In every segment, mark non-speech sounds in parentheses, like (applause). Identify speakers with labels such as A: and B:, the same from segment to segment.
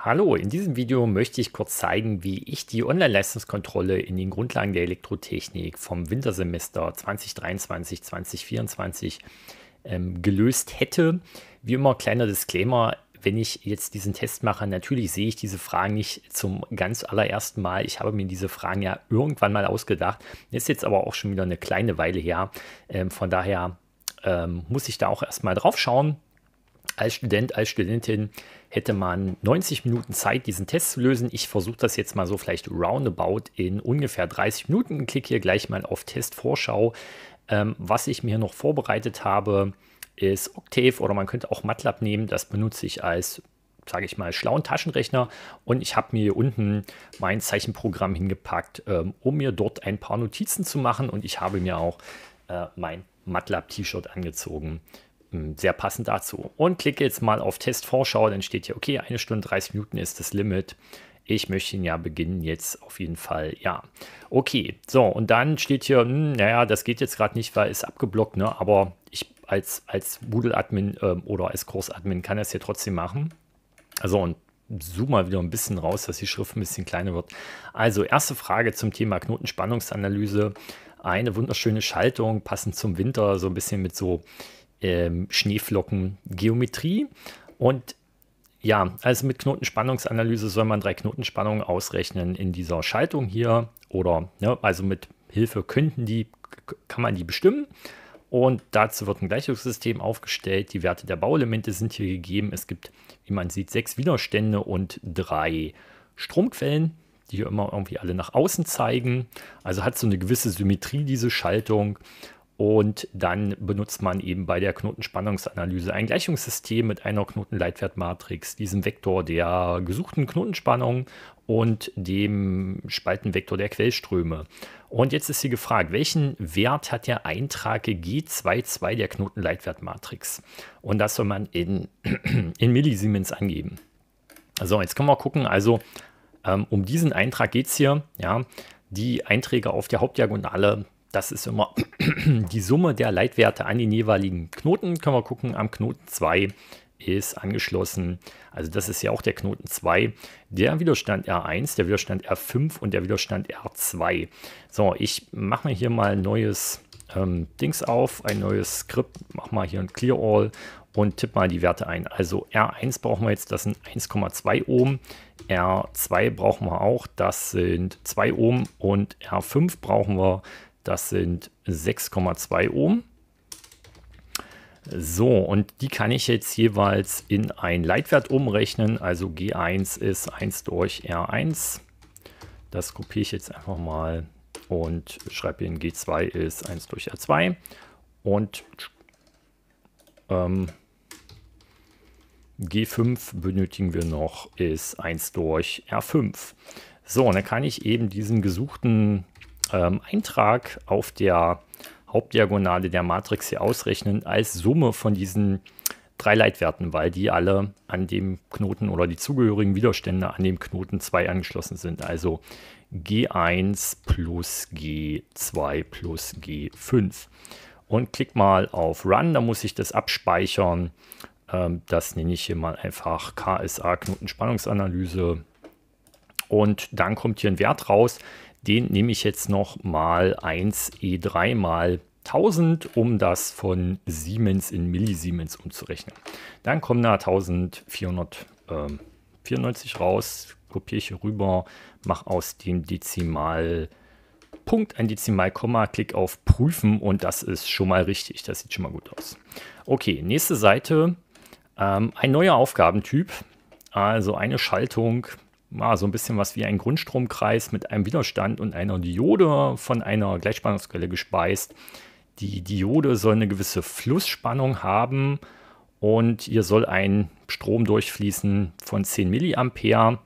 A: Hallo, in diesem Video möchte ich kurz zeigen, wie ich die Online-Leistungskontrolle in den Grundlagen der Elektrotechnik vom Wintersemester 2023-2024 ähm, gelöst hätte. Wie immer, kleiner Disclaimer, wenn ich jetzt diesen Test mache, natürlich sehe ich diese Fragen nicht zum ganz allerersten Mal. Ich habe mir diese Fragen ja irgendwann mal ausgedacht. Ist jetzt aber auch schon wieder eine kleine Weile her. Ähm, von daher ähm, muss ich da auch erstmal drauf schauen als Student, als Studentin hätte man 90 Minuten Zeit, diesen Test zu lösen. Ich versuche das jetzt mal so vielleicht roundabout in ungefähr 30 Minuten. Klick hier gleich mal auf Testvorschau. Ähm, was ich mir noch vorbereitet habe, ist Octave oder man könnte auch MATLAB nehmen. Das benutze ich als sage ich mal, schlauen Taschenrechner und ich habe mir hier unten mein Zeichenprogramm hingepackt, ähm, um mir dort ein paar Notizen zu machen und ich habe mir auch äh, mein MATLAB-T-Shirt angezogen sehr passend dazu. Und klicke jetzt mal auf Testvorschau, dann steht hier, okay, eine Stunde 30 Minuten ist das Limit. Ich möchte ihn ja beginnen jetzt auf jeden Fall, ja. Okay, so, und dann steht hier, mh, hm, naja, das geht jetzt gerade nicht, weil es abgeblockt, ne? aber ich als, als Moodle-Admin äh, oder als Kurs-Admin kann das hier trotzdem machen. Also, und zoom mal wieder ein bisschen raus, dass die Schrift ein bisschen kleiner wird. Also, erste Frage zum Thema Knotenspannungsanalyse. Eine wunderschöne Schaltung, passend zum Winter, so ein bisschen mit so ähm, Schneeflockengeometrie. Und ja, also mit Knotenspannungsanalyse soll man drei Knotenspannungen ausrechnen in dieser Schaltung hier oder ne, also mit Hilfe könnten die, kann man die bestimmen. Und dazu wird ein Gleichungssystem aufgestellt. Die Werte der Bauelemente sind hier gegeben. Es gibt, wie man sieht, sechs Widerstände und drei Stromquellen, die hier immer irgendwie alle nach außen zeigen. Also hat so eine gewisse Symmetrie, diese Schaltung. Und dann benutzt man eben bei der Knotenspannungsanalyse ein Gleichungssystem mit einer Knotenleitwertmatrix, diesem Vektor der gesuchten Knotenspannung und dem Spaltenvektor der Quellströme. Und jetzt ist hier gefragt, welchen Wert hat der Eintrag G22 der Knotenleitwertmatrix? Und das soll man in, (clears throat) in Millisiemens angeben. So, jetzt können wir gucken, also ähm, um diesen Eintrag geht es hier, ja, die Einträge auf der Hauptdiagonale das ist immer (clears throat) die Summe der Leitwerte an den jeweiligen Knoten. Können wir gucken, am Knoten 2 ist angeschlossen. Also das ist ja auch der Knoten 2, der Widerstand R1, der Widerstand R5 und der Widerstand R2. So, ich mache mir hier mal ein neues ähm, Dings auf, ein neues Skript, mache mal hier ein Clear All und tippe mal die Werte ein. Also R1 brauchen wir jetzt, das sind 1,2 Ohm, R2 brauchen wir auch, das sind 2 Ohm und R5 brauchen wir das sind 6,2 Ohm. So, und die kann ich jetzt jeweils in einen Leitwert umrechnen. Also G1 ist 1 durch R1. Das kopiere ich jetzt einfach mal und schreibe in G2 ist 1 durch R2. Und ähm, G5 benötigen wir noch, ist 1 durch R5. So, und dann kann ich eben diesen gesuchten ähm, Eintrag auf der Hauptdiagonale der Matrix hier ausrechnen als Summe von diesen drei Leitwerten, weil die alle an dem Knoten oder die zugehörigen Widerstände an dem Knoten 2 angeschlossen sind. Also G1 plus G2 plus G5. Und klick mal auf Run, da muss ich das abspeichern. Ähm, das nenne ich hier mal einfach KSA Knotenspannungsanalyse. Und dann kommt hier ein Wert raus. Den nehme ich jetzt noch mal 1E3 e mal 1000, um das von Siemens in Millisiemens umzurechnen. Dann kommen da 1494 ähm, raus, kopiere ich hier rüber, mache aus dem Dezimalpunkt ein Dezimalkomma, klicke auf Prüfen und das ist schon mal richtig. Das sieht schon mal gut aus. Okay, nächste Seite. Ähm, ein neuer Aufgabentyp, also eine Schaltung ja, so ein bisschen was wie ein Grundstromkreis mit einem Widerstand und einer Diode von einer Gleichspannungsquelle gespeist. Die Diode soll eine gewisse Flussspannung haben und hier soll ein Strom durchfließen von 10 mA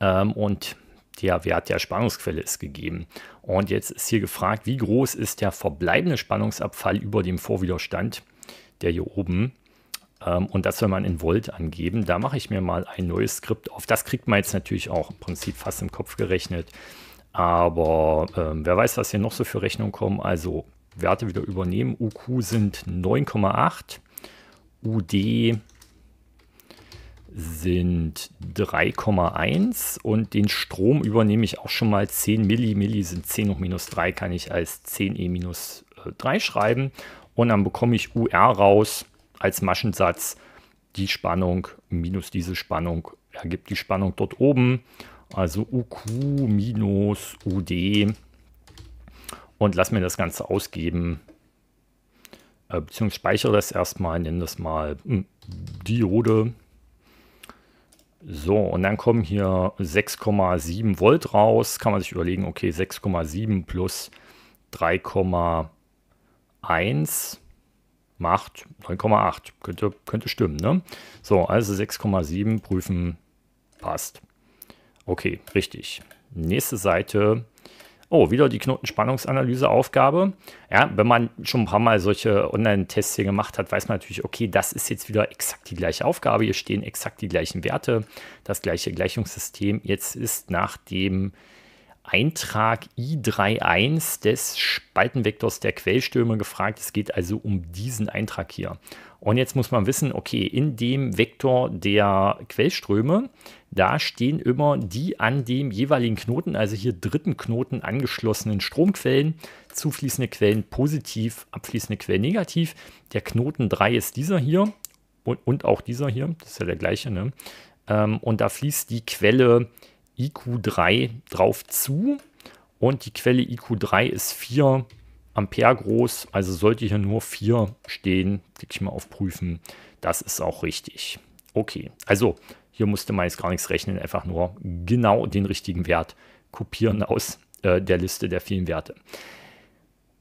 A: ähm, und der Wert der Spannungsquelle ist gegeben. Und jetzt ist hier gefragt, wie groß ist der verbleibende Spannungsabfall über dem Vorwiderstand, der hier oben ist. Ähm, und das soll man in Volt angeben. Da mache ich mir mal ein neues Skript auf. Das kriegt man jetzt natürlich auch im Prinzip fast im Kopf gerechnet. Aber ähm, wer weiß, was hier noch so für Rechnungen kommen. Also Werte wieder übernehmen. UQ sind 9,8. UD sind 3,1 und den Strom übernehme ich auch schon mal 10 Milli. Milli sind 10 hoch minus 3, kann ich als 10 E minus 3 äh, schreiben und dann bekomme ich UR raus als Maschensatz die Spannung minus diese Spannung ergibt die Spannung dort oben. Also UQ minus UD. Und lass mir das Ganze ausgeben. Äh, beziehungsweise speichere das erstmal, nenne das mal hm, Diode. So, und dann kommen hier 6,7 Volt raus. Kann man sich überlegen, okay, 6,7 plus 3,1 macht 9,8. Könnte, könnte stimmen, ne? So, also 6,7 prüfen, passt. Okay, richtig. Nächste Seite. Oh, wieder die Knotenspannungsanalyse-Aufgabe. Ja, wenn man schon ein paar Mal solche Online-Tests hier gemacht hat, weiß man natürlich, okay, das ist jetzt wieder exakt die gleiche Aufgabe. Hier stehen exakt die gleichen Werte, das gleiche Gleichungssystem. Jetzt ist nach dem Eintrag I31 des Spaltenvektors der Quellstürme gefragt. Es geht also um diesen Eintrag hier. Und jetzt muss man wissen, okay, in dem Vektor der Quellströme, da stehen immer die an dem jeweiligen Knoten, also hier dritten Knoten angeschlossenen Stromquellen, zufließende Quellen positiv, abfließende Quellen negativ. Der Knoten 3 ist dieser hier und, und auch dieser hier, das ist ja der gleiche, ne? Ähm, und da fließt die Quelle IQ3 drauf zu. Und die Quelle IQ3 ist 4 Ampere groß, also sollte hier nur 4 stehen. Klicke ich mal auf Prüfen. Das ist auch richtig. Okay, also hier musste man jetzt gar nichts rechnen, einfach nur genau den richtigen Wert kopieren aus äh, der Liste der vielen Werte.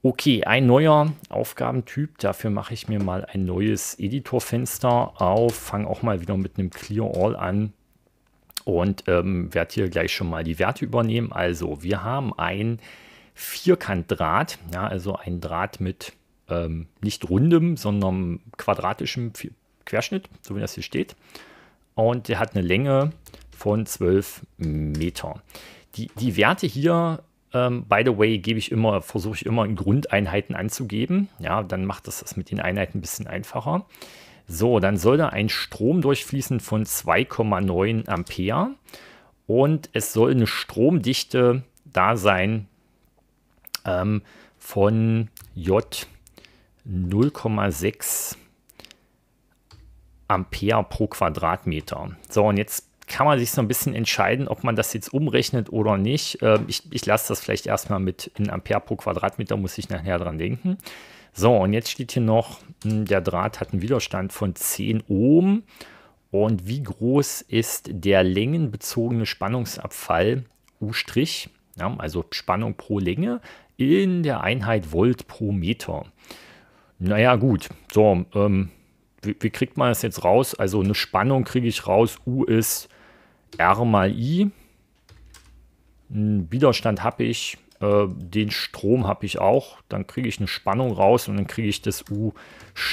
A: Okay, ein neuer Aufgabentyp. Dafür mache ich mir mal ein neues Editorfenster auf. Fange auch mal wieder mit einem Clear All an und ähm, werde hier gleich schon mal die Werte übernehmen. Also wir haben ein Vierkantdraht, ja, also ein Draht mit ähm, nicht rundem, sondern quadratischem Querschnitt, so wie das hier steht. Und der hat eine Länge von 12 Meter. Die, die Werte hier, ähm, by the way, gebe ich immer, versuche ich immer in Grundeinheiten anzugeben. Ja, dann macht das das mit den Einheiten ein bisschen einfacher. So, dann soll da ein Strom durchfließen von 2,9 Ampere und es soll eine Stromdichte da sein ähm, von J 0,6 Ampere pro Quadratmeter. So, und jetzt kann man sich so ein bisschen entscheiden, ob man das jetzt umrechnet oder nicht. Ähm, ich ich lasse das vielleicht erstmal mit in Ampere pro Quadratmeter, muss ich nachher dran denken. So, und jetzt steht hier noch, hm, der Draht hat einen Widerstand von 10 Ohm. Und wie groß ist der längenbezogene Spannungsabfall U', ja, also Spannung pro Länge, in der Einheit Volt pro Meter? Naja, gut, so, ähm, wie, wie, kriegt man das jetzt raus? Also eine Spannung kriege ich raus, U ist R mal I. Einen hm, Widerstand habe ich, äh, den Strom habe ich auch, dann kriege ich eine Spannung raus und dann kriege ich das U',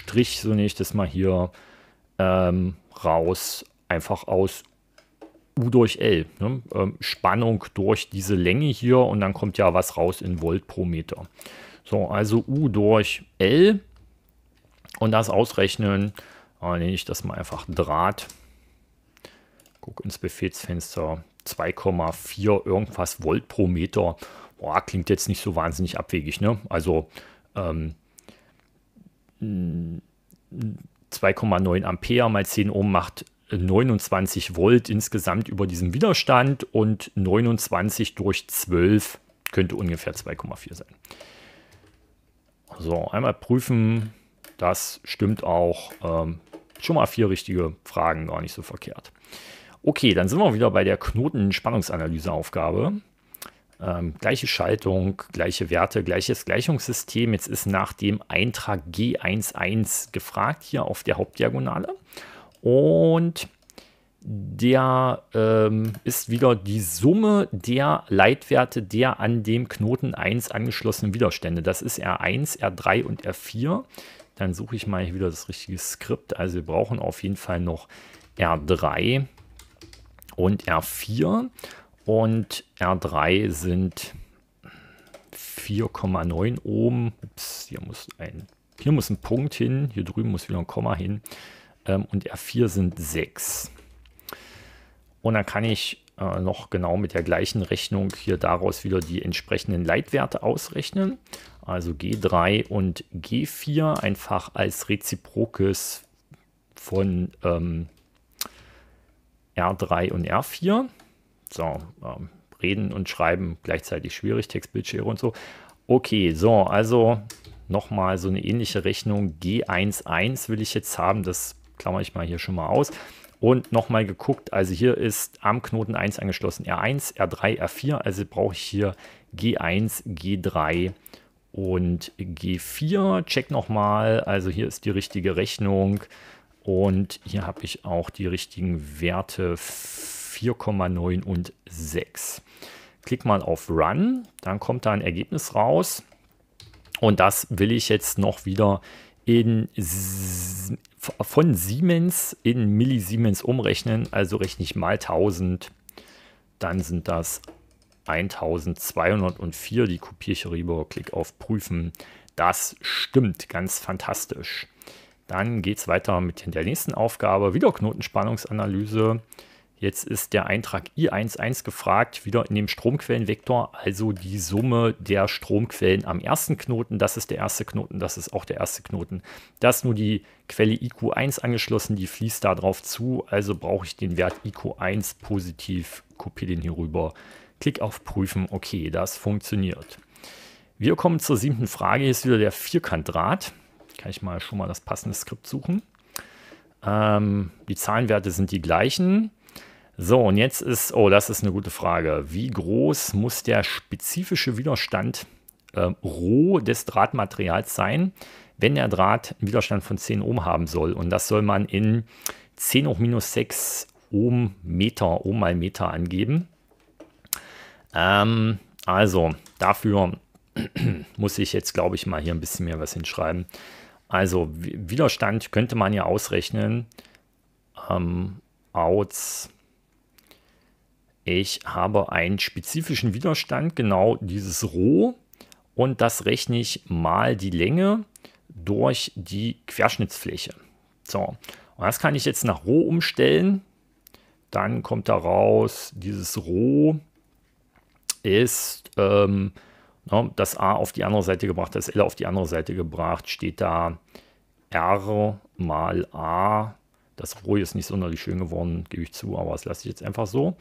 A: so nenne ich das mal hier, ähm, raus, einfach aus U durch L. Ne? Ähm, Spannung durch diese Länge hier und dann kommt ja was raus in Volt pro Meter. So, also U durch L und das ausrechnen, äh, nenne ich das mal einfach Draht. Guck ins Befehlsfenster, 2,4 irgendwas Volt pro Meter boah, klingt jetzt nicht so wahnsinnig abwegig, ne? Also ähm, 2,9 Ampere mal 10 Ohm macht 29 Volt insgesamt über diesen Widerstand und 29 durch 12 könnte ungefähr 2,4 sein. So, einmal prüfen. Das stimmt auch. Ähm, schon mal vier richtige Fragen, gar nicht so verkehrt. Okay, dann sind wir wieder bei der Knotenspannungsanalyseaufgabe ähm, gleiche Schaltung, gleiche Werte, gleiches Gleichungssystem. Jetzt ist nach dem Eintrag G11 gefragt hier auf der Hauptdiagonale. Und der ähm, ist wieder die Summe der Leitwerte der an dem Knoten 1 angeschlossenen Widerstände. Das ist R1, R3 und R4. Dann suche ich mal wieder das richtige Skript. Also wir brauchen auf jeden Fall noch R3 und R4. Und R3 sind 4,9 Ohm. Ups, hier muss ein hier muss ein Punkt hin, hier drüben muss wieder ein Komma hin ähm, und R4 sind 6. Und dann kann ich äh, noch genau mit der gleichen Rechnung hier daraus wieder die entsprechenden Leitwerte ausrechnen. Also G3 und G4 einfach als Reziprokes von ähm, R3 und R4. So, ähm, reden und schreiben gleichzeitig schwierig, Textbildschere und so. Okay, so, also nochmal so eine ähnliche Rechnung. G11 will ich jetzt haben, das klammer ich mal hier schon mal aus. Und nochmal geguckt, also hier ist am Knoten 1 angeschlossen, R1, R3, R4, also brauche ich hier G1, G3 und G4. Check nochmal, also hier ist die richtige Rechnung und hier habe ich auch die richtigen Werte 4,9 und 6. Klick mal auf Run, dann kommt da ein Ergebnis raus. Und das will ich jetzt noch wieder in, von Siemens in Millisiemens umrechnen. Also rechne ich mal 1000, dann sind das 1204. Die kopiere ich rüber, klick auf Prüfen. Das stimmt, ganz fantastisch. Dann geht es weiter mit der nächsten Aufgabe, wieder Knotenspannungsanalyse. Jetzt ist der Eintrag I11 gefragt, wieder in dem Stromquellenvektor, also die Summe der Stromquellen am ersten Knoten. Das ist der erste Knoten, das ist auch der erste Knoten. Das ist nur die Quelle IQ1 angeschlossen, die fließt da drauf zu, also brauche ich den Wert IQ1 positiv, kopiere den hier rüber. Klick auf Prüfen, okay, das funktioniert. Wir kommen zur siebten Frage, hier ist wieder der Vierkantdraht. Kann ich mal schon mal das passende Skript suchen. Ähm, die Zahlenwerte sind die gleichen. So, und jetzt ist, oh, das ist eine gute Frage. Wie groß muss der spezifische Widerstand äh, roh des Drahtmaterials sein, wenn der Draht einen Widerstand von 10 Ohm haben soll? Und das soll man in 10 hoch minus 6 Ohm Meter, Ohm mal Meter angeben. Ähm, also, dafür (clears throat) muss ich jetzt, glaube ich, mal hier ein bisschen mehr was hinschreiben. Also, Widerstand könnte man ja ausrechnen. Ähm, aus ich habe einen spezifischen Widerstand, genau dieses Roh, und das rechne ich mal die Länge durch die Querschnittsfläche. So, und das kann ich jetzt nach Rho umstellen. Dann kommt daraus, dieses Rho ist ähm, ne, das A auf die andere Seite gebracht, das L auf die andere Seite gebracht, steht da R mal A. Das Rho ist nicht sonderlich schön geworden, gebe ich zu, aber das lasse ich jetzt einfach so.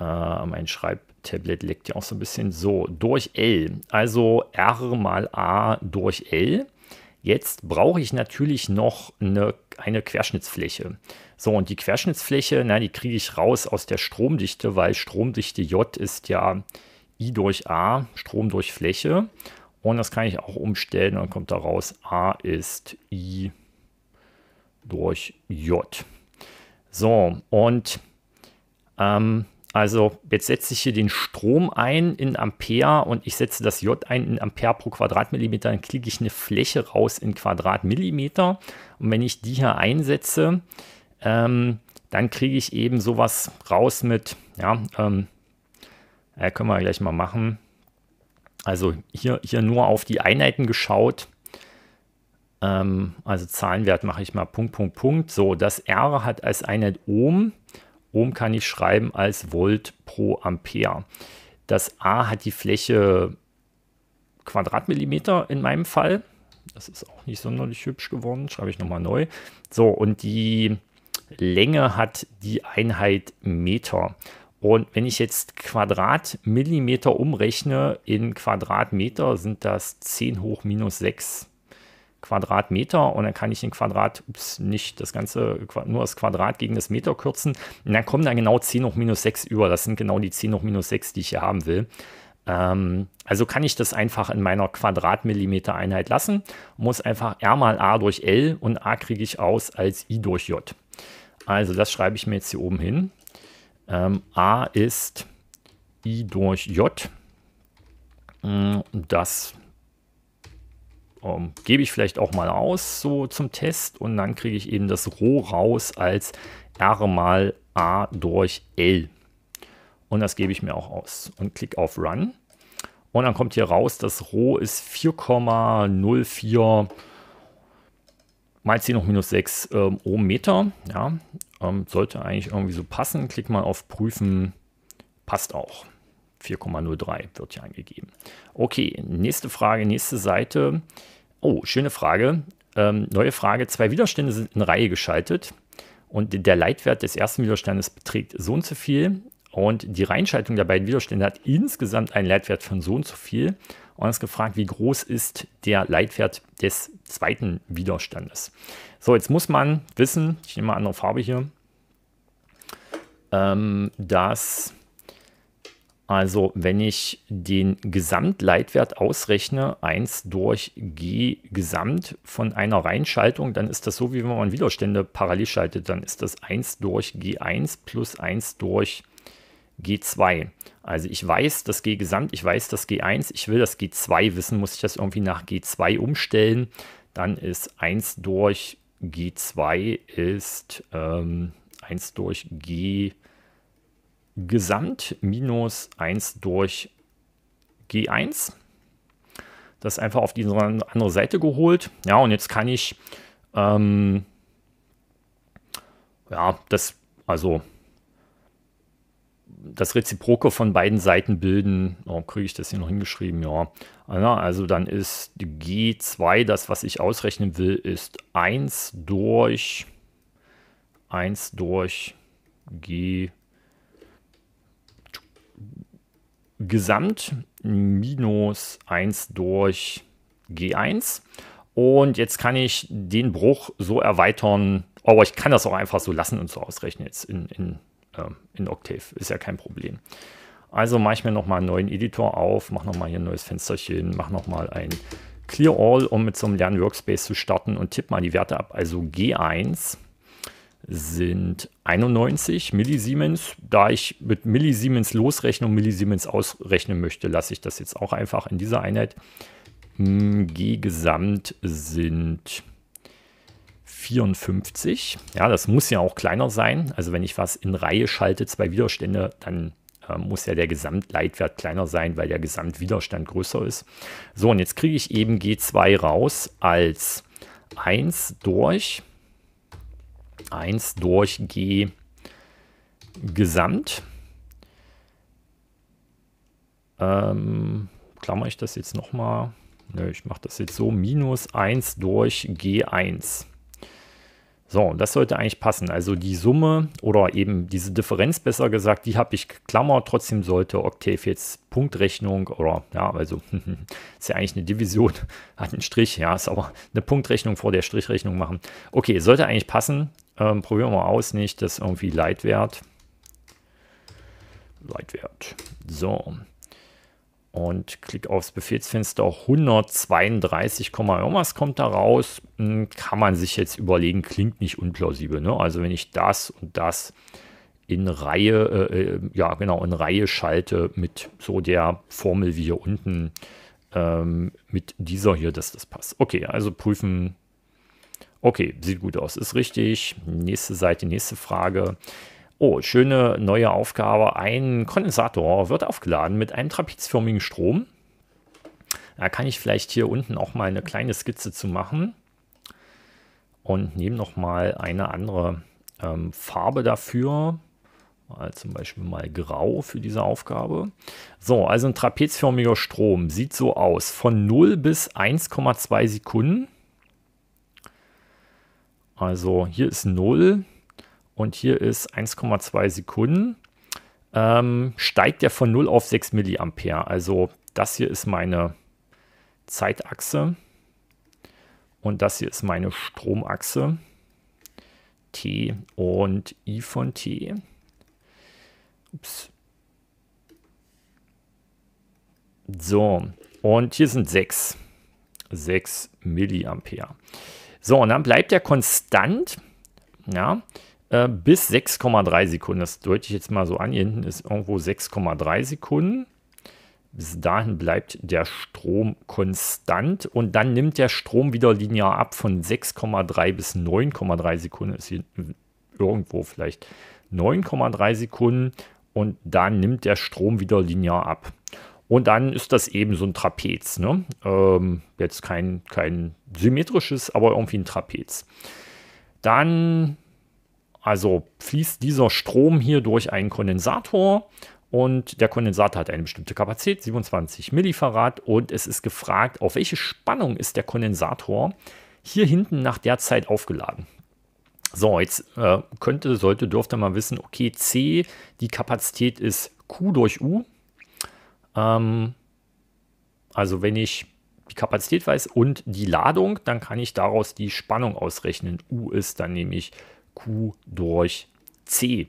A: Äh, mein Schreibtablet leckt ja auch so ein bisschen. So, durch L. Also R mal A durch L. Jetzt brauche ich natürlich noch eine, eine Querschnittsfläche. So, und die Querschnittsfläche, na, die kriege ich raus aus der Stromdichte, weil Stromdichte J ist ja I durch A, Strom durch Fläche. Und das kann ich auch umstellen, dann kommt da raus, A ist I durch J. So, und ähm, also jetzt setze ich hier den Strom ein in Ampere und ich setze das J ein in Ampere pro Quadratmillimeter, dann kriege ich eine Fläche raus in Quadratmillimeter. Und wenn ich die hier einsetze, ähm, dann kriege ich eben sowas raus mit, ja, ähm, äh, können wir gleich mal machen. Also hier, hier nur auf die Einheiten geschaut. Ähm, also Zahlenwert mache ich mal Punkt, Punkt, Punkt. So, das R hat als Einheit Ohm. Ohm kann ich schreiben als Volt pro Ampere. Das A hat die Fläche Quadratmillimeter in meinem Fall. Das ist auch nicht sonderlich hübsch geworden, schreibe ich nochmal neu. So, und die Länge hat die Einheit Meter. Und wenn ich jetzt Quadratmillimeter umrechne in Quadratmeter, sind das 10 hoch minus 6 Quadratmeter und dann kann ich den Quadrat, ups, nicht das ganze, nur das Quadrat gegen das Meter kürzen und dann kommen da genau 10 hoch minus 6 über. Das sind genau die 10 hoch minus 6, die ich hier haben will. Ähm, also kann ich das einfach in meiner Quadratmillimeter-Einheit lassen, muss einfach R mal A durch L und A kriege ich aus als I durch J. Also das schreibe ich mir jetzt hier oben hin. Ähm, A ist I durch J. Mm, das ähm, gebe ich vielleicht auch mal aus, so zum Test. Und dann kriege ich eben das Roh raus als R mal A durch L. Und das gebe ich mir auch aus. Und klicke auf Run. Und dann kommt hier raus, das Roh ist 4,04 mal 10 hoch minus 6 ähm, Ohm Meter. Ja, ähm, sollte eigentlich irgendwie so passen. Klick mal auf Prüfen. Passt auch. 4,03 wird hier angegeben. Okay, nächste Frage, nächste Seite. Oh, schöne Frage. Ähm, neue Frage. Zwei Widerstände sind in Reihe geschaltet und der Leitwert des ersten Widerstandes beträgt so und so viel und die Reinschaltung der beiden Widerstände hat insgesamt einen Leitwert von so und so viel. Und uns gefragt, wie groß ist der Leitwert des zweiten Widerstandes. So, jetzt muss man wissen, ich nehme mal andere Farbe hier, ähm, dass also wenn ich den Gesamtleitwert ausrechne, 1 durch G Gesamt von einer Reinschaltung, dann ist das so, wie wenn man Widerstände parallel schaltet. Dann ist das 1 durch G1 plus 1 durch G2. Also ich weiß das G Gesamt, ich weiß das G1, ich will das G2 wissen, muss ich das irgendwie nach G2 umstellen. Dann ist 1 durch G2 ist ähm, 1 durch G2 Gesamt minus 1 durch G1. Das ist einfach auf diese andere Seite geholt. Ja, und jetzt kann ich, ähm, ja, das, also das Reziproke von beiden Seiten bilden. Oh, kriege ich das hier noch hingeschrieben? Ja. Also dann ist G2, das, was ich ausrechnen will, ist 1 durch 1 durch G2. Gesamt minus 1 durch G1. Und jetzt kann ich den Bruch so erweitern, aber oh, ich kann das auch einfach so lassen und so ausrechnen jetzt in, in, äh, in Octave. Ist ja kein Problem. Also mache ich mir nochmal einen neuen Editor auf, mache nochmal hier ein neues Fensterchen, mache nochmal ein Clear All, um mit so einem Lern-Workspace zu starten und tippe mal die Werte ab. Also G1 sind 91 Millisiemens. Da ich mit Millisiemens losrechne und Millisiemens ausrechnen möchte, lasse ich das jetzt auch einfach in dieser Einheit. Hm, G gesamt sind 54. Ja, das muss ja auch kleiner sein. Also wenn ich was in Reihe schalte, zwei Widerstände, dann äh, muss ja der Gesamtleitwert kleiner sein, weil der Gesamtwiderstand größer ist. So, und jetzt kriege ich eben G2 raus als 1 durch 1 durch G gesamt. Ähm, klammer ich das jetzt nochmal? Nö, ich mache das jetzt so. Minus 1 durch G1. So, und das sollte eigentlich passen. Also die Summe oder eben diese Differenz besser gesagt, die habe ich geklammert. Trotzdem sollte Octave jetzt Punktrechnung oder ja, also (laughs) ist ja eigentlich eine Division, (laughs) hat einen Strich, ja, ist aber eine Punktrechnung vor der Strichrechnung machen. Okay, sollte eigentlich passen. Ähm, probieren wir mal aus, nicht das irgendwie Leitwert. Leitwert. So. Und klick aufs Befehlsfenster 132, irgendwas kommt da raus. Hm, kann man sich jetzt überlegen, klingt nicht unplausibel. Ne? Also wenn ich das und das in Reihe, äh, äh, ja genau, in Reihe schalte mit so der Formel wie hier unten, ähm, mit dieser hier, dass das passt. Okay, also prüfen Okay, sieht gut aus, ist richtig. Nächste Seite, nächste Frage. Oh, schöne neue Aufgabe. Ein Kondensator wird aufgeladen mit einem trapezförmigen Strom. Da kann ich vielleicht hier unten auch mal eine kleine Skizze zu machen. Und nehme nochmal eine andere ähm, Farbe dafür. Mal zum Beispiel mal grau für diese Aufgabe. So, also ein trapezförmiger Strom sieht so aus. Von 0 bis 1,2 Sekunden. Also hier ist 0 und hier ist 1,2 Sekunden. Ähm, steigt er von 0 auf 6 Milliampere. Also das hier ist meine Zeitachse und das hier ist meine Stromachse. T und I von T. Ups. So, und hier sind 6. 6 Milliampere. So, und dann bleibt er konstant, ja, äh, bis 6,3 Sekunden. Das deute ich jetzt mal so an. Hier hinten ist irgendwo 6,3 Sekunden. Bis dahin bleibt der Strom konstant und dann nimmt der Strom wieder linear ab von 6,3 bis 9,3 Sekunden. Ist hier irgendwo vielleicht 9,3 Sekunden und dann nimmt der Strom wieder linear ab. Und dann ist das eben so ein Trapez. Ne? Ähm, jetzt kein, kein symmetrisches, aber irgendwie ein Trapez. Dann also fließt dieser Strom hier durch einen Kondensator und der Kondensator hat eine bestimmte Kapazität, 27 Millifarad und es ist gefragt, auf welche Spannung ist der Kondensator hier hinten nach der Zeit aufgeladen. So, jetzt äh, könnte, sollte, dürfte man wissen, okay, C, die Kapazität ist Q durch U, ähm, also wenn ich die Kapazität weiß und die Ladung, dann kann ich daraus die Spannung ausrechnen. U ist dann nämlich Q durch C.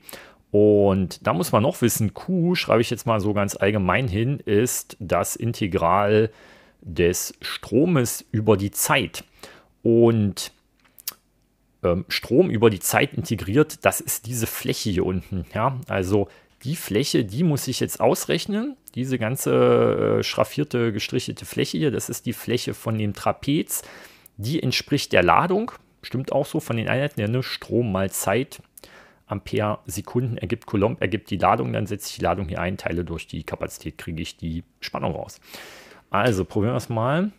A: Und da muss man noch wissen, Q, schreibe ich jetzt mal so ganz allgemein hin, ist das Integral des Stromes über die Zeit. Und ähm, Strom über die Zeit integriert, das ist diese Fläche hier unten. Ja? Also die Fläche, die muss ich jetzt ausrechnen. Diese ganze äh, schraffierte, gestrichelte Fläche hier, das ist die Fläche von dem Trapez. Die entspricht der Ladung, stimmt auch so von den Einheiten, ja, ne? Strom mal Zeit, Ampere, Sekunden ergibt Coulomb, ergibt die Ladung, dann setze ich die Ladung hier ein, teile durch die Kapazität, kriege ich die Spannung raus. Also probieren wir es mal.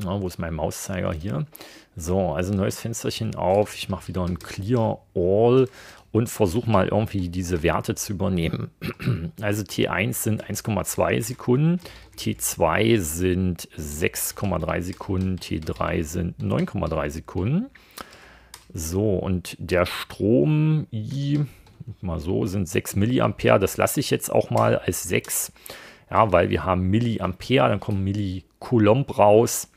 A: Na, wo ist mein Mauszeiger hier? So, also neues Fensterchen auf. Ich mache wieder ein Clear All und versuche mal irgendwie diese Werte zu übernehmen. (clears throat) Also T1 sind 1,2 Sekunden, T2 sind 6,3 Sekunden, T3 sind 9,3 Sekunden. So, und der Strom I, mal so, sind 6 Milliampere. Das lasse ich jetzt auch mal als 6, ja, weil wir haben Milliampere, dann kommen Millicoulomb raus.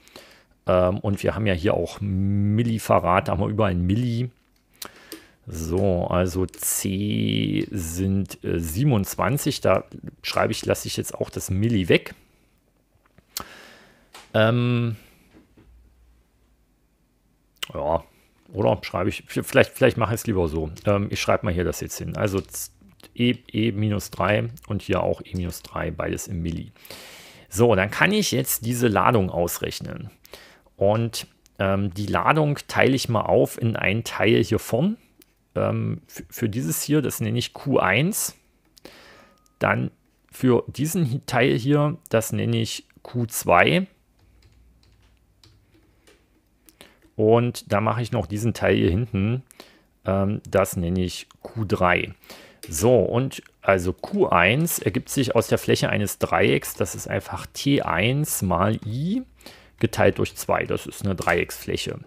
A: Ähm, und wir haben ja hier auch Millifarad, da haben wir überall ein Milli. So, also C sind äh, 27. Da schreibe ich, lasse ich jetzt auch das Milli weg. Ähm, ja, oder schreibe ich, vielleicht, vielleicht mache ich es lieber so. Ähm, ich schreibe mal hier das jetzt hin. Also E, e minus 3 und hier auch E minus 3, beides im Milli. So, dann kann ich jetzt diese Ladung ausrechnen. Und ähm, die Ladung teile ich mal auf in einen Teil hier vorn ähm, für dieses hier, das nenne ich Q1. Dann für diesen Teil hier, das nenne ich Q2. Und da mache ich noch diesen Teil hier hinten, ähm, das nenne ich Q3. So, und also Q1 ergibt sich aus der Fläche eines Dreiecks, das ist einfach T1 mal i geteilt durch 2, das ist eine Dreiecksfläche.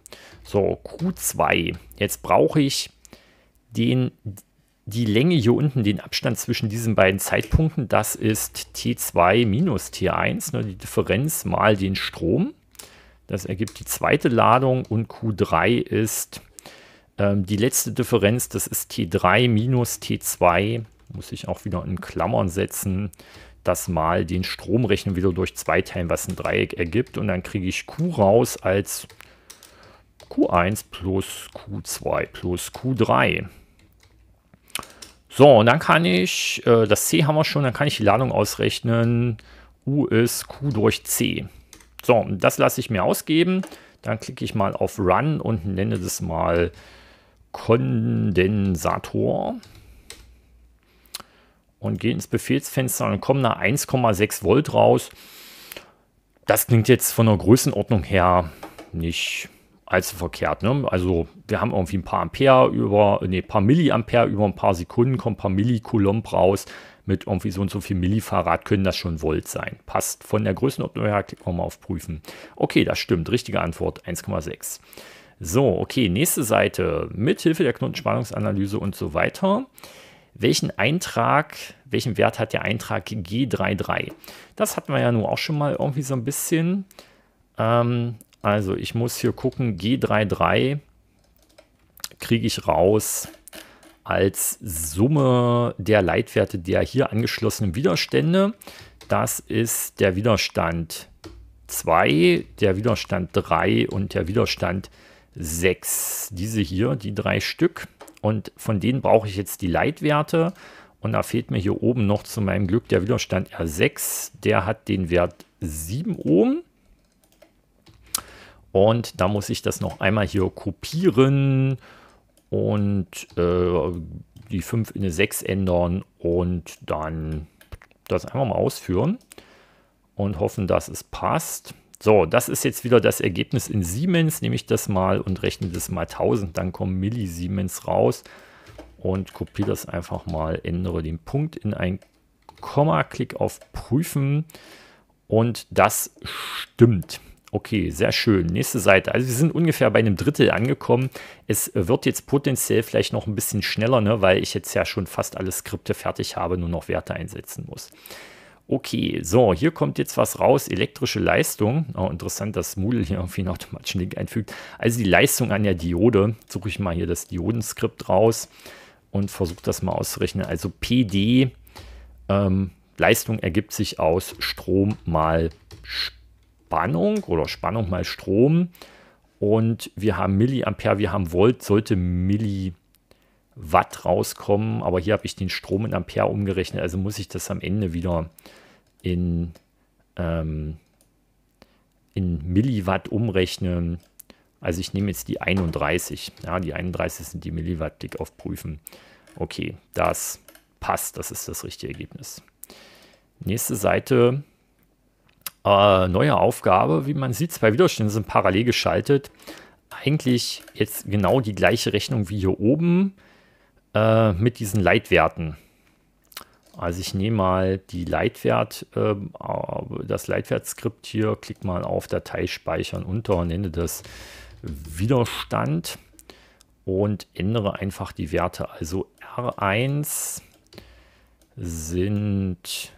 A: So, Q2, jetzt brauche ich den, die Länge hier unten, den Abstand zwischen diesen beiden Zeitpunkten, das ist T2 minus T1, ne, die Differenz mal den Strom. Das ergibt die zweite Ladung und Q3 ist ähm, die letzte Differenz, das ist T3 minus T2, muss ich auch wieder in Klammern setzen, das mal den Stromrechner wieder durch zwei teilen, was ein Dreieck ergibt. Und dann kriege ich Q raus als Q1 plus Q2 plus Q3. So, und dann kann ich, äh, das C haben wir schon, dann kann ich die Ladung ausrechnen. U ist Q durch C. So, und das lasse ich mir ausgeben. Dann klicke ich mal auf Run und nenne das mal Kondensator. Und gehe ins Befehlsfenster und komme nach 1,6 Volt raus. Das klingt jetzt von der Größenordnung her nicht allzu verkehrt. Ne? Also wir haben irgendwie ein paar Ampere über, nee, paar Milliampere über ein paar Sekunden, kommt ein paar Millikolomb raus. Mit irgendwie so und so viel Millifarad können das schon Volt sein. Passt von der Größenordnung her, klicken wir mal auf Prüfen. Okay, das stimmt. Richtige Antwort 1,6. So, okay, nächste Seite. Mithilfe der Knotenspannungsanalyse und so weiter. Welchen Eintrag, welchen Wert hat der Eintrag G33? Das hatten wir ja nur auch schon mal irgendwie so ein bisschen. Ähm, also ich muss hier gucken, G33 kriege ich raus als Summe der Leitwerte der hier angeschlossenen Widerstände. Das ist der Widerstand 2, der Widerstand 3 und der Widerstand 6. Diese hier, die drei Stück. Und von denen brauche ich jetzt die Leitwerte. Und da fehlt mir hier oben noch zu meinem Glück der Widerstand R6. Der hat den Wert 7 Ohm. Und da muss ich das noch einmal hier kopieren und äh, die 5 in eine 6 ändern und dann das einfach mal ausführen und hoffen, dass es passt. So, das ist jetzt wieder das Ergebnis in Siemens. Nehme ich das mal und rechne das mal 1000, dann kommen Millisiemens raus und kopiere das einfach mal, ändere den Punkt in ein Komma, klick auf Prüfen und das stimmt. Okay, sehr schön. Nächste Seite. Also wir sind ungefähr bei einem Drittel angekommen. Es wird jetzt potenziell vielleicht noch ein bisschen schneller, ne, weil ich jetzt ja schon fast alle Skripte fertig habe, nur noch Werte einsetzen muss. Okay, so, hier kommt jetzt was raus, elektrische Leistung. Oh, interessant, dass Moodle hier irgendwie einen automatischen Link einfügt. Also die Leistung an der Diode, suche ich mal hier das Diodenskript raus und versuche das mal auszurechnen. Also PD, ähm, Leistung ergibt sich aus Strom mal Strom. Spannung oder Spannung mal Strom. Und wir haben Milliampere, wir haben Volt, sollte Milliwatt rauskommen. Aber hier habe ich den Strom in Ampere umgerechnet, also muss ich das am Ende wieder in, ähm, in Milliwatt umrechnen. Also ich nehme jetzt die 31. Ja, die 31 sind die Milliwatt, Klick auf Prüfen. Okay, das passt, das ist das richtige Ergebnis. Nächste Seite äh, neue Aufgabe. Wie man sieht, zwei Widerstände sind parallel geschaltet. Eigentlich jetzt genau die gleiche Rechnung wie hier oben äh, mit diesen Leitwerten. Also ich nehme mal die Leitwert, äh, das Leitwertskript hier, klicke mal auf Datei speichern unter und nenne das Widerstand und ändere einfach die Werte. Also R1 sind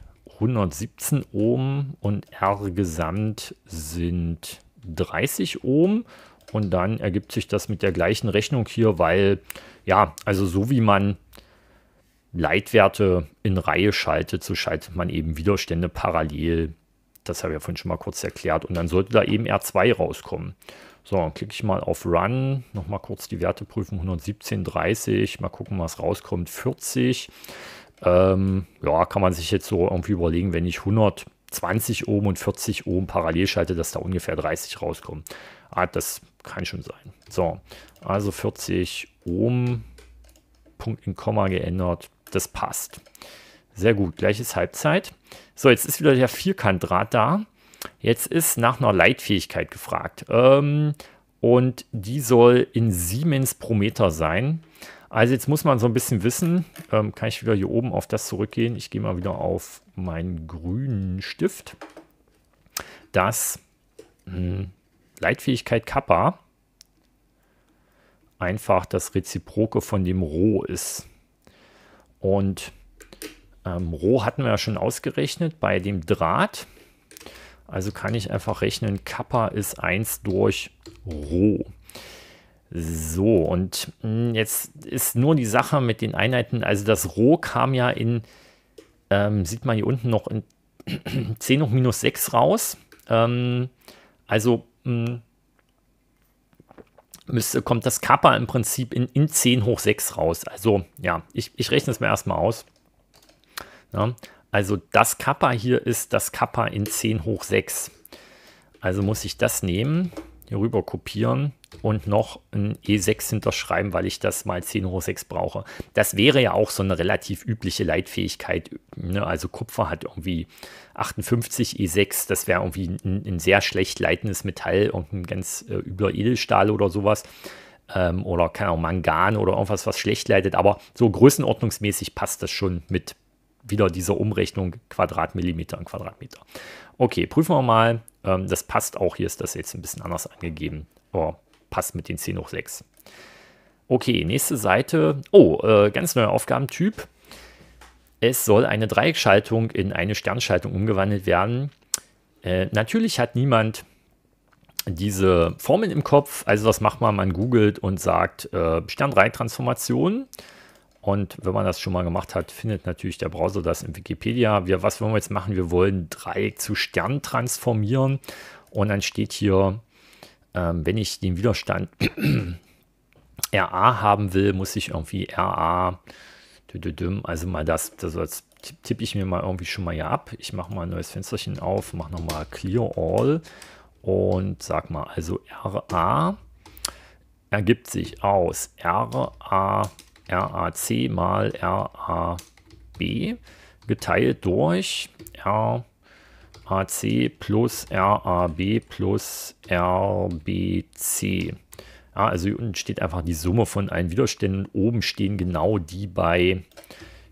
A: 117 Ohm und R gesamt sind 30 Ohm. Und dann ergibt sich das mit der gleichen Rechnung hier, weil, ja, also so wie man Leitwerte in Reihe schaltet, so schaltet man eben Widerstände parallel. Das habe ich ja vorhin schon mal kurz erklärt. Und dann sollte da eben R2 rauskommen. So, dann klicke ich mal auf Run, nochmal kurz die Werte prüfen, 117, 30, mal gucken, was rauskommt, 40. Ähm, ja, kann man sich jetzt so irgendwie überlegen, wenn ich 120 Ohm und 40 Ohm parallel schalte, dass da ungefähr 30 rauskommen. Ah, das kann schon sein. So, also 40 Ohm, Punkt in Komma geändert. Das passt. Sehr gut, gleiches Halbzeit. So, jetzt ist wieder der Vierkantdraht da. Jetzt ist nach einer Leitfähigkeit gefragt. Ähm, und die soll in Siemens pro Meter sein. Also jetzt muss man so ein bisschen wissen, ähm, kann ich wieder hier oben auf das zurückgehen. Ich gehe mal wieder auf meinen grünen Stift, dass mh, hm, Leitfähigkeit Kappa einfach das Reziproke von dem Rho ist. Und ähm, Rho hatten wir ja schon ausgerechnet bei dem Draht. Also kann ich einfach rechnen, Kappa ist 1 durch Rho. So, und hm, jetzt ist nur die Sache mit den Einheiten, also das Roh kam ja in, ähm, sieht man hier unten noch in 10 (clears throat) hoch minus 6 raus. Ähm, also mh, hm, müsste, kommt das Kappa im Prinzip in, in 10 hoch 6 raus. Also ja, ich, ich rechne es mir erstmal aus. Ja, also das Kappa hier ist das Kappa in 10 hoch 6. Also muss ich das nehmen hier rüber kopieren und noch ein E6 hinterschreiben, weil ich das mal 10 hoch 6 brauche. Das wäre ja auch so eine relativ übliche Leitfähigkeit. Ne? Also Kupfer hat irgendwie 58 E6, das wäre irgendwie ein, ein, sehr schlecht leitendes Metall, und ein ganz äh, übler Edelstahl oder sowas. Ähm, oder keine Ahnung, Mangan oder irgendwas, was schlecht leitet. Aber so größenordnungsmäßig passt das schon mit wieder dieser Umrechnung Quadratmillimeter an Quadratmeter. Okay, prüfen wir mal ähm, das passt auch. Hier ist das jetzt ein bisschen anders angegeben. Oh, passt mit den 10 hoch 6. Okay, nächste Seite. Oh, äh, ganz neuer Aufgabentyp. Es soll eine Dreieckschaltung in eine Sternschaltung umgewandelt werden. Äh, natürlich hat niemand diese Formeln im Kopf. Also was macht man? Man googelt und sagt äh, Sterndreieck-Transformation. Und wenn man das schon mal gemacht hat, findet natürlich der Browser das in Wikipedia. Wir, was wollen wir jetzt machen? Wir wollen Dreieck zu Stern transformieren. Und dann steht hier, ähm, wenn ich den Widerstand RA (clears throat) haben will, muss ich irgendwie RA, also mal das, das als tippe ich mir mal irgendwie schon mal hier ab. Ich mache mal ein neues Fensterchen auf, mache nochmal Clear All und sag mal, also RA ergibt sich aus RA RAC mal RAB geteilt durch RAC plus RAB plus RBC. Ja, also hier unten steht einfach die Summe von allen Widerständen. Oben stehen genau die bei,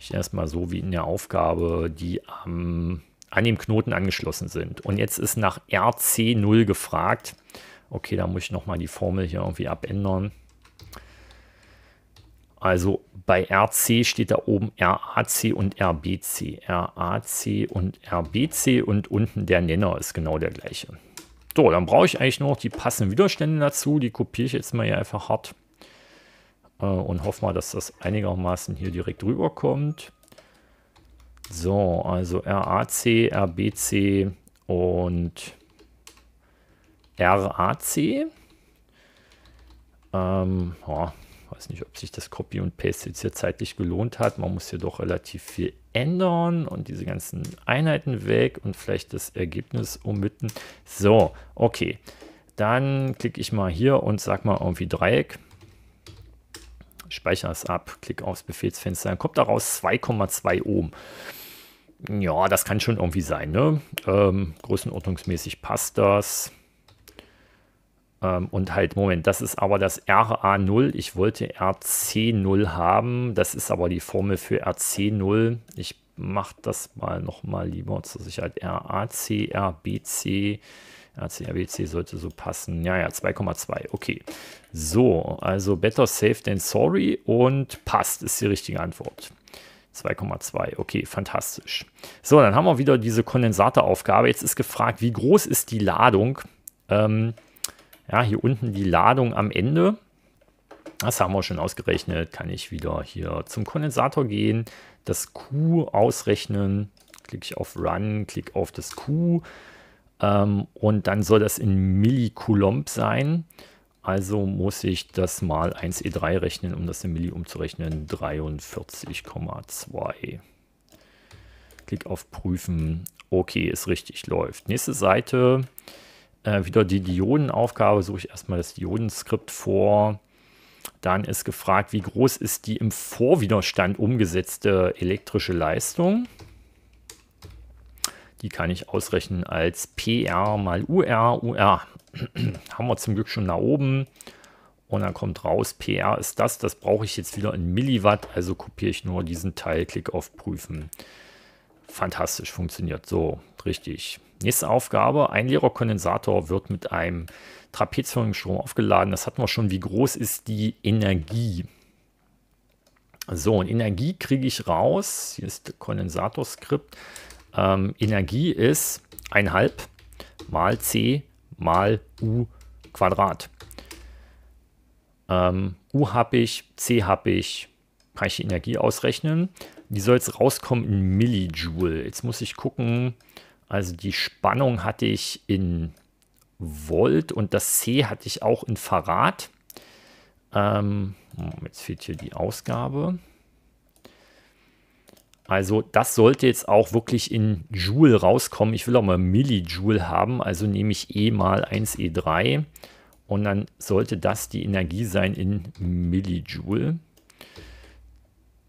A: ich erstmal so wie in der Aufgabe, die am, an dem Knoten angeschlossen sind. Und jetzt ist nach RC0 gefragt. Okay, da muss ich nochmal die Formel hier irgendwie abändern. Also bei RC steht da oben RAC und RBC. RAC und RBC und unten der Nenner ist genau der gleiche. So, dann brauche ich eigentlich nur noch die passenden Widerstände dazu. Die kopiere ich jetzt mal hier einfach hart äh, und hoffe mal, dass das einigermaßen hier direkt rüberkommt. So, also RAC, RBC und RAC. Ähm, ja, weiß nicht, ob sich das Copy und Paste jetzt hier zeitlich gelohnt hat. Man muss hier doch relativ viel ändern und diese ganzen Einheiten weg und vielleicht das Ergebnis umitten. So, okay. Dann klicke ich mal hier und sag mal irgendwie Dreieck. Speichere es ab, klicke aufs Befehlsfenster, dann kommt daraus 2,2 Ohm. Ja, das kann schon irgendwie sein, ne? Ähm, größenordnungsmäßig passt das. Ähm, und halt, Moment, das ist aber das RA0. Ich wollte RC0 haben. Das ist aber die Formel für RC0. Ich mache das mal nochmal lieber zur Sicherheit. RAC, RBC. RBC sollte so passen. Ja, ja, 2,2. Okay. So, also better safe than sorry und passt ist die richtige Antwort. 2,2. Okay, fantastisch. So, dann haben wir wieder diese Kondensatoraufgabe. Jetzt ist gefragt, wie groß ist die Ladung? Ähm, ja, hier unten die Ladung am Ende. Das haben wir schon ausgerechnet. Kann ich wieder hier zum Kondensator gehen, das Q ausrechnen. Klicke ich auf Run, klicke auf das Q. Ähm, und dann soll das in Millikulomb sein. Also muss ich das mal 1E3 e rechnen, um das in Milli umzurechnen. 43,2. Klick auf Prüfen. Okay, ist richtig, läuft. Nächste Seite. Äh, wieder die Diodenaufgabe, suche ich erstmal das Diodenskript vor. Dann ist gefragt, wie groß ist die im Vorwiderstand umgesetzte elektrische Leistung. Die kann ich ausrechnen als PR mal UR. UR (clears throat) haben wir zum Glück schon nach oben. Und dann kommt raus, PR ist das. Das brauche ich jetzt wieder in Milliwatt. Also kopiere ich nur diesen Teil, klick auf Prüfen. Fantastisch funktioniert. So, richtig. Nächste Aufgabe, ein leerer Kondensator wird mit einem trapezförmigen Strom aufgeladen. Das hatten wir schon. Wie groß ist die Energie? So, und Energie kriege ich raus. Hier ist der Kondensatorskript. Ähm, Energie ist 1,5 mal C mal U Quadrat. Ähm, U habe ich, C habe ich, kann ich die Energie ausrechnen. Die soll jetzt rauskommen in Millijoule. Jetzt muss ich gucken, also die Spannung hatte ich in Volt und das C hatte ich auch in Farad. Ähm, jetzt fehlt hier die Ausgabe. Also das sollte jetzt auch wirklich in Joule rauskommen. Ich will auch mal Millijoule haben, also nehme ich E mal 1E3 e und dann sollte das die Energie sein in Millijoule.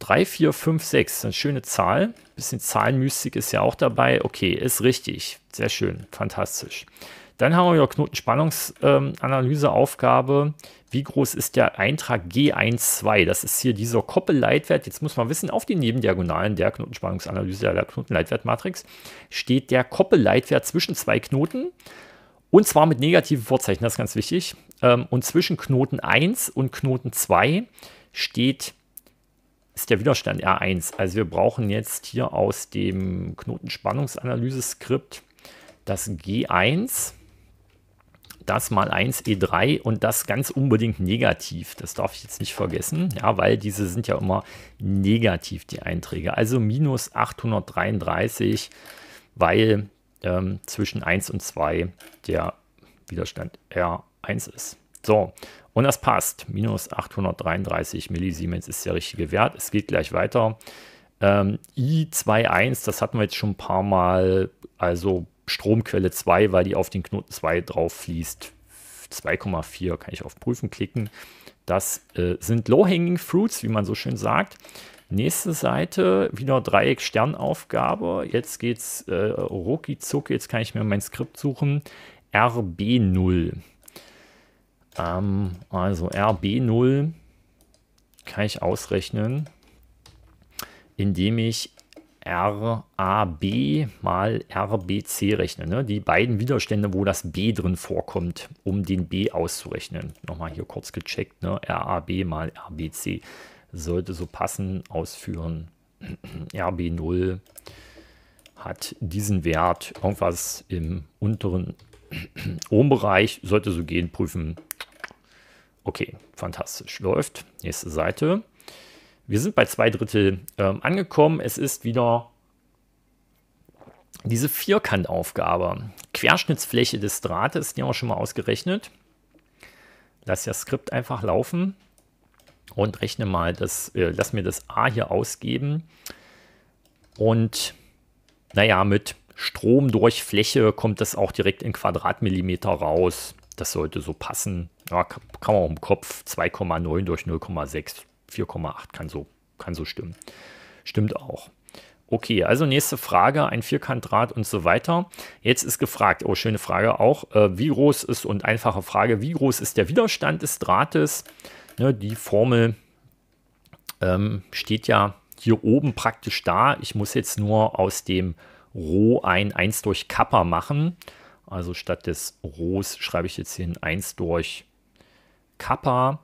A: 3, 4, 5, 6, eine schöne Zahl. Ein bisschen Zahlenmystik ist ja auch dabei. Okay, ist richtig. Sehr schön, fantastisch. Dann haben wir noch Knotenspannungsanalyseaufgabe. Ähm, Wie groß ist der Eintrag G12? Das ist hier dieser Koppelleitwert. Jetzt muss man wissen, auf den Nebendiagonalen der Knotenspannungsanalyse der Knotenleitwertmatrix steht der Koppelleitwert zwischen zwei Knoten. Und zwar mit negativen Vorzeichen, das ist ganz wichtig. Ähm, und zwischen Knoten 1 und Knoten 2 steht ist der Widerstand R1. Also wir brauchen jetzt hier aus dem Knotenspannungsanalyse-Skript das G1, das mal 1 E3 und das ganz unbedingt negativ. Das darf ich jetzt nicht vergessen, ja, weil diese sind ja immer negativ, die Einträge. Also minus 833, weil ähm, zwischen 1 und 2 der Widerstand R1 ist. So, und das passt. Minus 833 Millisiemens ist der richtige Wert. Es geht gleich weiter. Ähm, I21, das hatten wir jetzt schon ein paar Mal. Also Stromquelle 2, weil die auf den Knoten 2 drauf fließt. 2,4 kann ich auf Prüfen klicken. Das äh, sind Low-Hanging Fruits, wie man so schön sagt. Nächste Seite, wieder Dreieck-Sternaufgabe. Jetzt geht's äh, rucki zuck, jetzt kann ich mir mein Skript suchen. RB0. Ähm, also RB0 kann ich ausrechnen, indem ich RAB mal RBC rechne. Ne? Die beiden Widerstände, wo das B drin vorkommt, um den B auszurechnen. Nochmal hier kurz gecheckt, ne? RAB mal RBC. Sollte so passen, ausführen. RB0 (clears throat) hat diesen Wert, irgendwas im unteren Ohmbereich, (clears throat) sollte so gehen, prüfen, Okay, fantastisch. Läuft. Nächste Seite. Wir sind bei zwei Drittel ähm, angekommen. Es ist wieder diese Vierkantaufgabe. Querschnittsfläche des Drahtes, die haben wir schon mal ausgerechnet. Lass das Skript einfach laufen und rechne mal das, äh, lass mir das A hier ausgeben. Und naja, mit Strom durch Fläche kommt das auch direkt in Quadratmillimeter raus. Das sollte so passen ja, kann, man auch im Kopf 2,9 durch 0,6, 4,8 kann so, kann so stimmen. Stimmt auch. Okay, also nächste Frage, ein Vierkantdraht und so weiter. Jetzt ist gefragt, oh, schöne Frage auch, äh, wie groß ist, und einfache Frage, wie groß ist der Widerstand des Drahtes? Ne, die Formel ähm, steht ja hier oben praktisch da. Ich muss jetzt nur aus dem Rho ein 1 durch Kappa machen. Also statt des Rohs schreibe ich jetzt hier ein 1 durch Kappa. Kappa,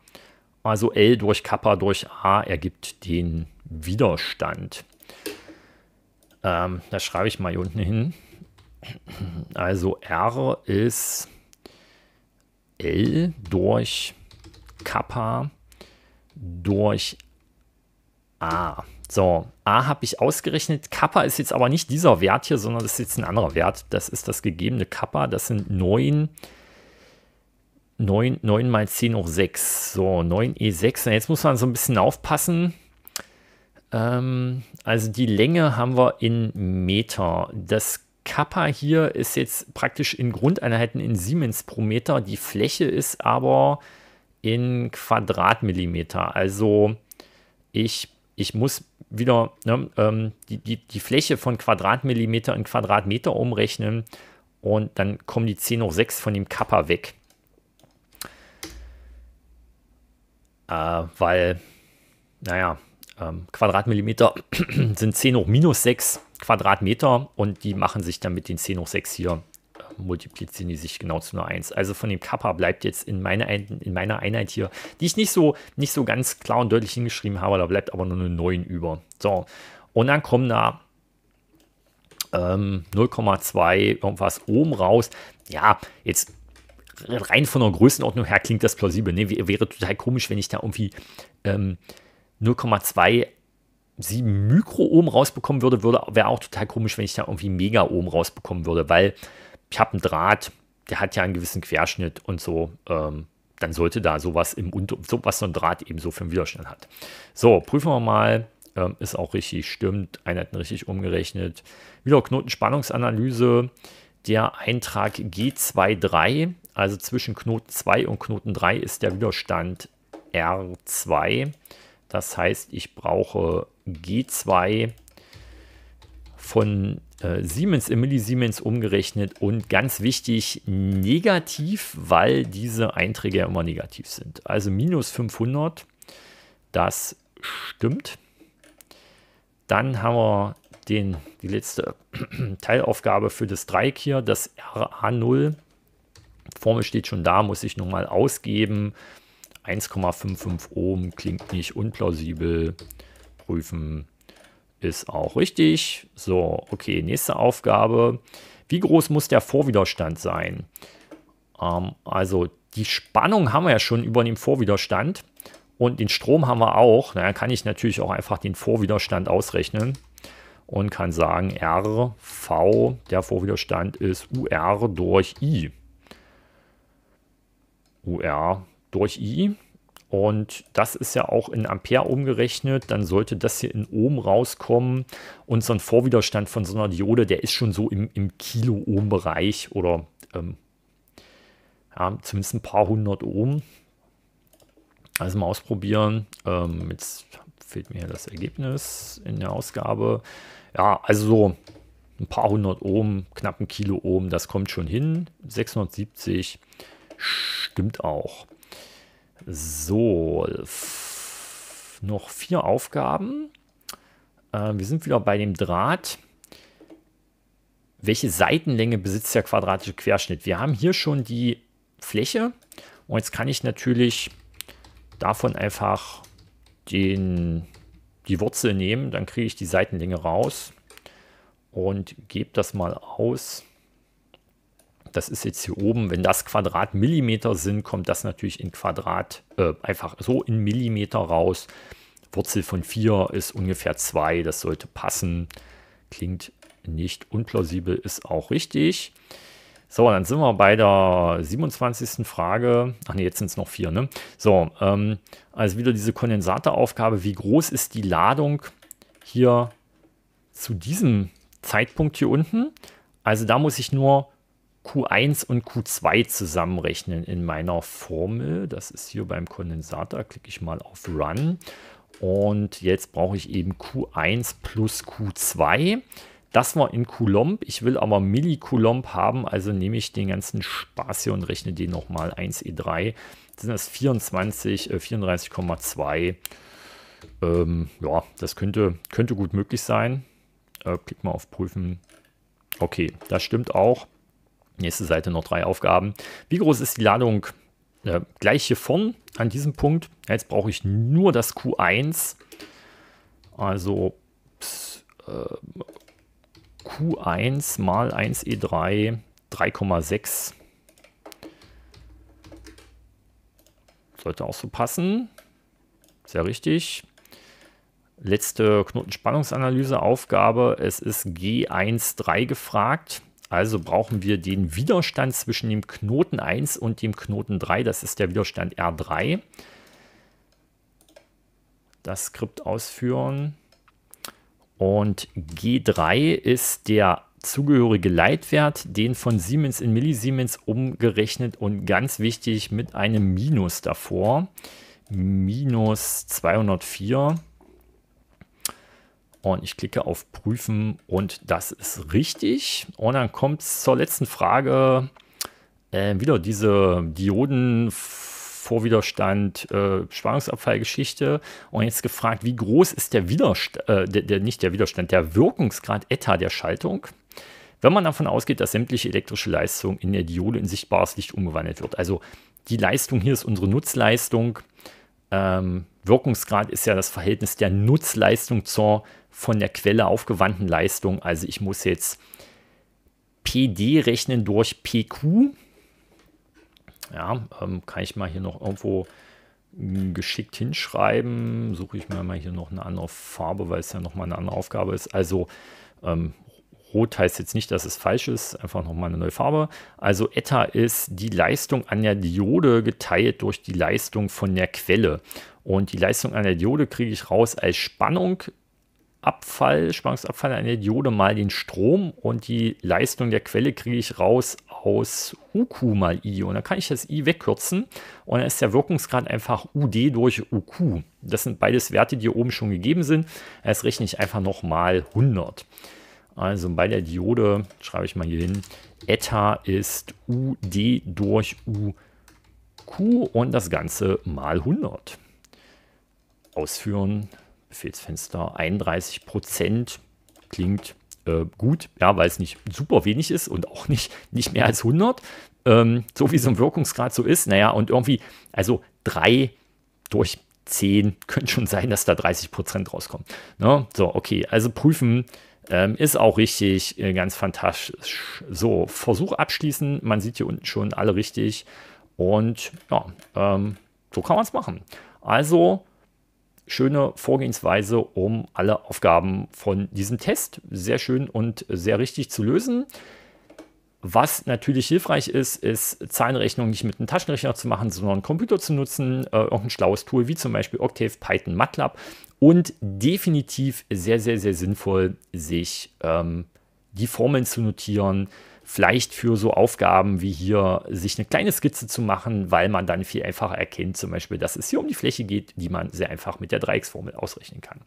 A: also L durch Kappa durch A ergibt den Widerstand. Ähm, da schreibe ich mal hier unten hin. Also R ist L durch Kappa durch A. So, A habe ich ausgerechnet. Kappa ist jetzt aber nicht dieser Wert hier, sondern das ist jetzt ein anderer Wert. Das ist das gegebene Kappa. Das sind 9 9, 9 mal 10 hoch 6. So, 9 E6. Jetzt muss man so ein bisschen aufpassen. Ähm, also die Länge haben wir in Meter. Das Kappa hier ist jetzt praktisch in Grundeinheiten in Siemens pro Meter. Die Fläche ist aber in Quadratmillimeter. Also ich, ich muss wieder ne, ähm, die, die, die Fläche von Quadratmillimeter in Quadratmeter umrechnen und dann kommen die 10 hoch 6 von dem Kappa weg. äh, weil, naja, ähm, Quadratmillimeter (clears throat) sind 10 hoch minus 6 Quadratmeter und die machen sich dann mit den 10 hoch 6 hier, äh, multiplizieren die sich genau zu einer 1. Also von dem Kappa bleibt jetzt in, meine Ein in meiner Einheit hier, die ich nicht so, nicht so ganz klar und deutlich hingeschrieben habe, da bleibt aber nur eine 9 über. So, und dann kommen da ähm, 0,2 irgendwas oben raus. Ja, jetzt rein von der Größenordnung her klingt das plausibel. Ne? Wäre total komisch, wenn ich da irgendwie ähm, 0,2 7 Mikroohm rausbekommen würde, würde wäre auch total komisch, wenn ich da irgendwie Megaohm rausbekommen würde, weil ich habe einen Draht, der hat ja einen gewissen Querschnitt und so. Ähm, dann sollte da sowas im Unter, was so ein Draht eben so für einen Widerstand hat. So, prüfen wir mal. Ähm, ist auch richtig, stimmt. Einheiten richtig umgerechnet. Wieder Knotenspannungsanalyse. Der Eintrag G23 also zwischen Knoten 2 und Knoten 3 ist der Widerstand R2. Das heißt, ich brauche G2 von äh, Siemens in Millisiemens umgerechnet und ganz wichtig negativ, weil diese Einträge ja immer negativ sind. Also minus 500, das stimmt. Dann haben wir den, die letzte (clears throat) Teilaufgabe für das Dreieck hier, das RA0. Formel steht schon da, muss ich nochmal ausgeben. 1,55 Ohm klingt nicht unplausibel. Prüfen ist auch richtig. So, okay, nächste Aufgabe. Wie groß muss der Vorwiderstand sein? Ähm, also die Spannung haben wir ja schon über dem Vorwiderstand und den Strom haben wir auch. Na, kann ich natürlich auch einfach den Vorwiderstand ausrechnen und kann sagen, R, V, der Vorwiderstand ist UR durch I. UR durch I. Und das ist ja auch in Ampere umgerechnet. Dann sollte das hier in Ohm rauskommen. Und so ein Vorwiderstand von so einer Diode, der ist schon so im, im Kilo-Ohm-Bereich oder ähm, ja, zumindest ein paar hundert Ohm. Also mal ausprobieren. Ähm, jetzt fehlt mir das Ergebnis in der Ausgabe. Ja, also so ein paar hundert Ohm, knapp ein Kilo Ohm, das kommt schon hin. 670 Stimmt auch. So, noch vier Aufgaben. Äh, wir sind wieder bei dem Draht. Welche Seitenlänge besitzt der quadratische Querschnitt? Wir haben hier schon die Fläche und jetzt kann ich natürlich davon einfach den, die Wurzel nehmen, dann kriege ich die Seitenlänge raus und gebe das mal aus das ist jetzt hier oben, wenn das Quadratmillimeter sind, kommt das natürlich in Quadrat, äh, einfach so in Millimeter raus. Wurzel von 4 ist ungefähr 2, das sollte passen. Klingt nicht unplausibel, ist auch richtig. So, dann sind wir bei der 27. Frage. Ach ne, jetzt sind es noch vier, ne? So, ähm, also wieder diese Kondensatoraufgabe. Wie groß ist die Ladung hier zu diesem Zeitpunkt hier unten? Also da muss ich nur 1 und Q2 zusammenrechnen in meiner Formel. Das ist hier beim Kondensator, klicke ich mal auf Run. Und jetzt brauche ich eben Q1 plus Q2. Das war in Coulomb. Ich will aber Millicoulomb haben, also nehme ich den ganzen Spaß hier und rechne den nochmal 1e3. E das sind das 24, äh, 34,2. Ähm, ja, das könnte, könnte gut möglich sein. Äh, klick mal auf Prüfen. Okay, das stimmt auch. Nächste Seite noch drei Aufgaben. Wie groß ist die Ladung? Äh, gleich hier vorne an diesem Punkt. Jetzt brauche ich nur das Q1. Also äh, Q1 mal 1E3 3,6. E Sollte auch so passen. Sehr richtig. Letzte Knotenspannungsanalyse-Aufgabe. Es ist G1,3 gefragt. Also brauchen wir den Widerstand zwischen dem Knoten 1 und dem Knoten 3. Das ist der Widerstand R3. Das Skript ausführen. Und G3 ist der zugehörige Leitwert, den von Siemens in Millisiemens umgerechnet und ganz wichtig mit einem Minus davor. Minus 204. Und ich klicke auf Prüfen und das ist richtig. Und dann kommt es zur letzten Frage. Äh, wieder diese Dioden Vorwiderstand, äh, Spannungsabfallgeschichte und jetzt gefragt, wie groß ist der Widerstand, äh, der, der, nicht der Widerstand, der Wirkungsgrad Eta der Schaltung, wenn man davon ausgeht, dass sämtliche elektrische Leistung in der Diode in sichtbares Licht umgewandelt wird. Also die Leistung hier ist unsere Nutzleistung ähm, Wirkungsgrad ist ja das Verhältnis der Nutzleistung zur von der Quelle aufgewandten Leistung. Also ich muss jetzt PD rechnen durch PQ. Ja, ähm, kann ich mal hier noch irgendwo geschickt hinschreiben. Suche ich mir mal hier noch eine andere Farbe, weil es ja nochmal eine andere Aufgabe ist. Also ähm, Rot heißt jetzt nicht, dass es falsch ist, einfach nochmal eine neue Farbe. Also Eta ist die Leistung an der Diode geteilt durch die Leistung von der Quelle. Und die Leistung an der Diode kriege ich raus als Spannung Abfall, Spannungsabfall an der Diode mal den Strom und die Leistung der Quelle kriege ich raus aus UQ mal I. Und dann kann ich das I wegkürzen und dann ist der Wirkungsgrad einfach UD durch UQ. Das sind beides Werte, die hier oben schon gegeben sind. Jetzt rechne ich einfach nochmal 100. Also bei der Diode schreibe ich mal hier hin. Eta ist UD durch UQ und das Ganze mal 100. Ausführen, Befehlsfenster 31%. Klingt äh, gut, ja, weil es nicht super wenig ist und auch nicht, nicht mehr als 100. Ähm, so wie so ein Wirkungsgrad so ist. Naja, und irgendwie, also 3 durch 10 (laughs) könnte schon sein, dass da 30% rauskommen. Ne? So, okay, also prüfen. Ähm, ist auch richtig, äh, ganz fantastisch. So, Versuch abschließen. Man sieht hier unten schon alle richtig. Und ja, ähm, so kann man es machen. Also, schöne Vorgehensweise, um alle Aufgaben von diesem Test sehr schön und sehr richtig zu lösen. Was natürlich hilfreich ist, ist Zahlenrechnung nicht mit einem Taschenrechner zu machen, sondern einen Computer zu nutzen, äh, irgendein schlaues Tool wie zum Beispiel Octave, Python, MATLAB und definitiv sehr, sehr, sehr sinnvoll, sich ähm, die Formeln zu notieren. Vielleicht für so Aufgaben wie hier, sich eine kleine Skizze zu machen, weil man dann viel einfacher erkennt, zum Beispiel, dass es hier um die Fläche geht, die man sehr einfach mit der Dreiecksformel ausrechnen kann.